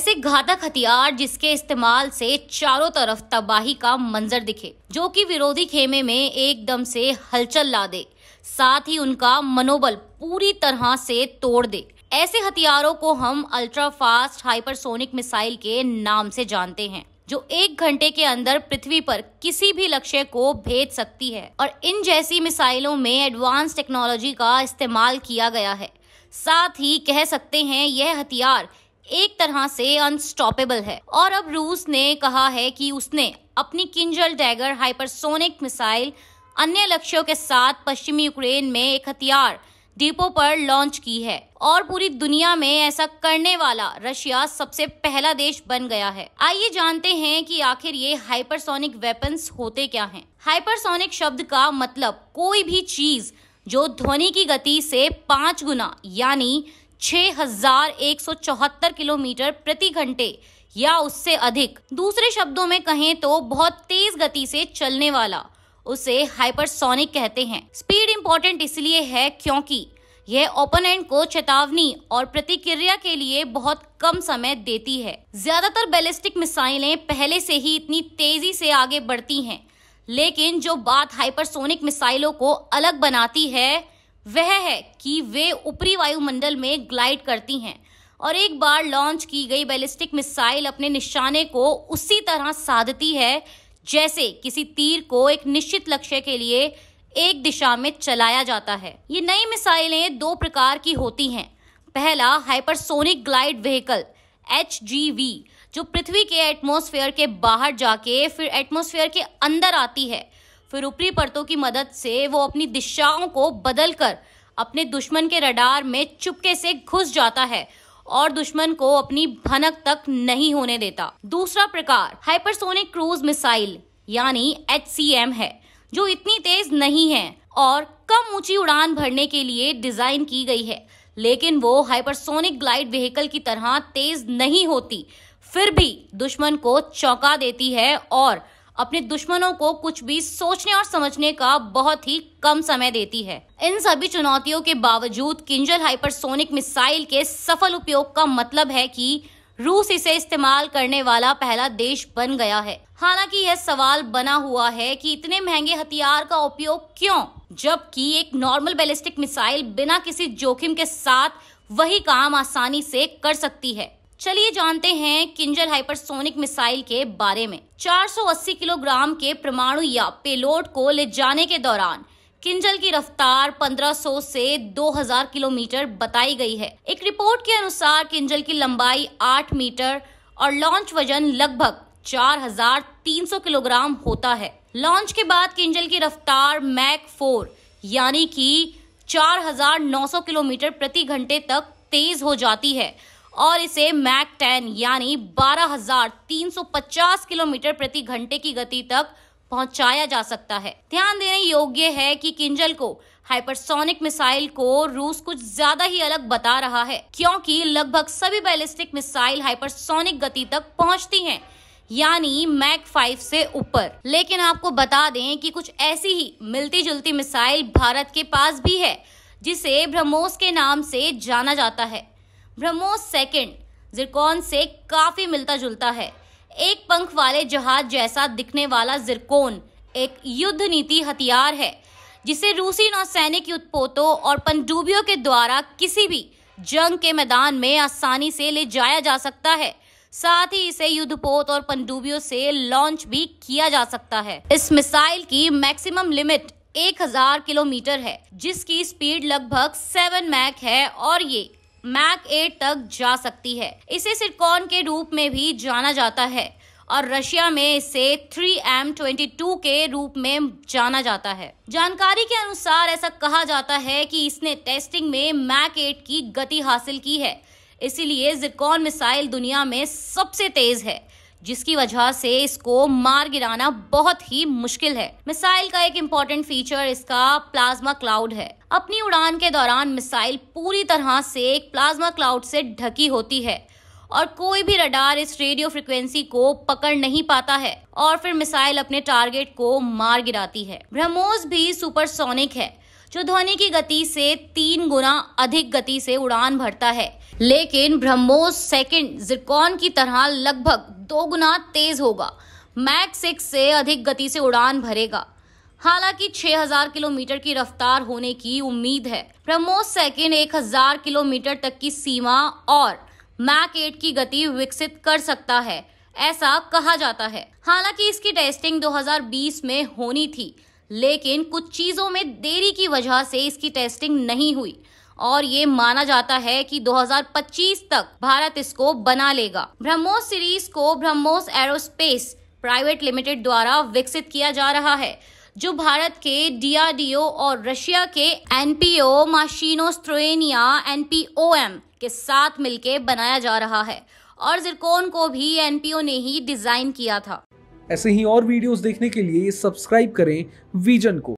ऐसे घातक हथियार जिसके इस्तेमाल से चारों तरफ तबाही का मंजर दिखे जो कि विरोधी खेमे में एकदम से हलचल ला दे साथ ही उनका मनोबल पूरी तरह से तोड़ दे ऐसे हथियारों को हम अल्ट्रा फास्ट हाइपरसोनिक मिसाइल के नाम से जानते हैं जो एक घंटे के अंदर पृथ्वी पर किसी भी लक्ष्य को भेज सकती है और इन जैसी मिसाइलों में एडवांस टेक्नोलॉजी का इस्तेमाल किया गया है साथ ही कह सकते हैं यह हथियार एक तरह से अनस्टॉपेबल है और अब रूस ने कहा है कि उसने अपनी किंजल डैगर हाइपरसोनिक मिसाइल अन्य लक्ष्यों के साथ पश्चिमी यूक्रेन में एक हथियार डिपो पर लॉन्च की है और पूरी दुनिया में ऐसा करने वाला रशिया सबसे पहला देश बन गया है आइए जानते हैं कि आखिर ये हाइपरसोनिक वेपन्स होते क्या हैं। हाइपरसोनिक शब्द का मतलब कोई भी चीज जो ध्वनि की गति से पांच गुना यानी 6,174 किलोमीटर प्रति घंटे या उससे अधिक दूसरे शब्दों में कहें तो बहुत तेज गति से चलने वाला उसे हाइपरसोनिक कहते हैं स्पीड इंपॉर्टेंट इसलिए है क्योंकि यह ओपोनेंट को चेतावनी और प्रतिक्रिया के लिए बहुत कम समय देती है ज्यादातर बैलिस्टिक मिसाइलें पहले से ही इतनी तेजी से आगे बढ़ती हैं लेकिन जो बात हाइपरसोनिक मिसाइलों को अलग बनाती है वह है कि वे ऊपरी वायुमंडल में ग्लाइड करती हैं और एक बार लॉन्च की गई बैलिस्टिक मिसाइल अपने निशाने को उसी तरह साधती है जैसे किसी तीर को एक निश्चित लक्ष्य के लिए एक दिशा में चलाया जाता है ये नई मिसाइलें दो प्रकार की होती हैं पहला हाइपरसोनिक ग्लाइड व्हीकल एच जो पृथ्वी के एटमोसफेयर के बाहर जाके फिर एटमोसफेयर के अंदर आती है फिर ऊपरी परतों की मदद से वो अपनी दिशाओं को बदल कर अपने दुश्मन के रडार में चुपके से घुस जाता है और दुश्मन को अपनी भनक तक नहीं होने देता दूसरा प्रकार हाइपरसोनिक क्रूज मिसाइल यानी एच है जो इतनी तेज नहीं है और कम ऊंची उड़ान भरने के लिए डिजाइन की गई है लेकिन वो हाइपरसोनिक ग्लाइड व्हीकल की तरह तेज नहीं होती फिर भी दुश्मन को चौंका देती है और अपने दुश्मनों को कुछ भी सोचने और समझने का बहुत ही कम समय देती है इन सभी चुनौतियों के बावजूद किंजल हाइपरसोनिक मिसाइल के सफल उपयोग का मतलब है कि रूस इसे इस्तेमाल करने वाला पहला देश बन गया है हालांकि यह सवाल बना हुआ है कि इतने महंगे हथियार का उपयोग क्यों जबकि एक नॉर्मल बैलिस्टिक मिसाइल बिना किसी जोखिम के साथ वही काम आसानी से कर सकती है चलिए जानते हैं किंजल हाइपरसोनिक मिसाइल के बारे में 480 किलोग्राम के परमाणु या पेलोड को ले जाने के दौरान किंजल की रफ्तार 1500 से 2000 किलोमीटर बताई गई है एक रिपोर्ट के अनुसार किंजल की लंबाई 8 मीटर और लॉन्च वजन लगभग 4300 किलोग्राम होता है लॉन्च के बाद किंजल की रफ्तार मैक 4 यानी कि 4900 किलोमीटर प्रति घंटे तक तेज हो जाती है और इसे मैक टेन यानी 12,350 किलोमीटर प्रति घंटे की गति तक पहुंचाया जा सकता है ध्यान देने योग्य है कि किंजल को हाइपरसोनिक मिसाइल को रूस कुछ ज्यादा ही अलग बता रहा है क्योंकि लगभग सभी बैलिस्टिक मिसाइल हाइपरसोनिक गति तक पहुंचती हैं यानी मैक फाइव से ऊपर लेकिन आपको बता दें कि कुछ ऐसी ही मिलती जुलती मिसाइल भारत के पास भी है जिसे ब्रह्मोस के नाम से जाना जाता है ब्रह्मोस सेकंड जिरकॉन से काफी मिलता जुलता है एक पंख वाले जहाज जैसा दिखने वाला जिरकोन एक युद्ध नीति हथियार है जिसे रूसी नौसैनिक युद्धपोतों और पंडुबियों के द्वारा किसी भी जंग के मैदान में आसानी से ले जाया जा सकता है साथ ही इसे युद्धपोत और पनडुबियों से लॉन्च भी किया जा सकता है इस मिसाइल की मैक्सिमम लिमिट 1000 किलोमीटर है जिसकी स्पीड लगभग 7 मैक है और ये मैक एट तक जा सकती है इसे सिरकॉन के रूप में भी जाना जाता है और रशिया में इसे 3M22 के रूप में जाना जाता है जानकारी के अनुसार ऐसा कहा जाता है कि इसने टेस्टिंग में मैक एट की गति हासिल की है इसीलिए जिकॉन मिसाइल दुनिया में सबसे तेज है जिसकी वजह से इसको मार गिराना बहुत ही मुश्किल है मिसाइल का एक इम्पोर्टेंट फीचर इसका प्लाज्मा क्लाउड है अपनी उड़ान के दौरान मिसाइल पूरी तरह से एक प्लाज्मा क्लाउड से ढकी होती है और कोई भी रडार इस रेडियो फ्रिक्वेंसी को पकड़ नहीं पाता है और फिर मिसाइल अपने टारगेट को मार गिराती है ब्रह्मोस भी सुपरसोनिक है जो ध्वनि की गति से तीन गुना अधिक गति से उड़ान भरता है लेकिन ब्रह्मोस सेकंड जिरकॉन की तरह लगभग दो गुना तेज होगा मैक सिक्स से अधिक गति से उड़ान भरेगा हालांकि 6000 किलोमीटर की रफ्तार होने की उम्मीद है प्रमोद सेकेंड 1000 किलोमीटर तक की सीमा और मैक एट की गति विकसित कर सकता है ऐसा कहा जाता है हालांकि इसकी टेस्टिंग 2020 में होनी थी लेकिन कुछ चीजों में देरी की वजह से इसकी टेस्टिंग नहीं हुई और ये माना जाता है कि 2025 तक भारत इसको बना लेगा ब्रह्मोस सीरीज को ब्रह्मोस एरोस्पेस प्राइवेट लिमिटेड द्वारा विकसित किया जा रहा है जो भारत के डीआरडीओ और रशिया के एनपीओ माशीनोस्ट्रोनिया एनपीओएम के साथ मिलकर बनाया जा रहा है और जिरकोन को भी एनपीओ ने ही डिजाइन किया था ऐसे ही और वीडियोस देखने के लिए सब्सक्राइब करें विजन को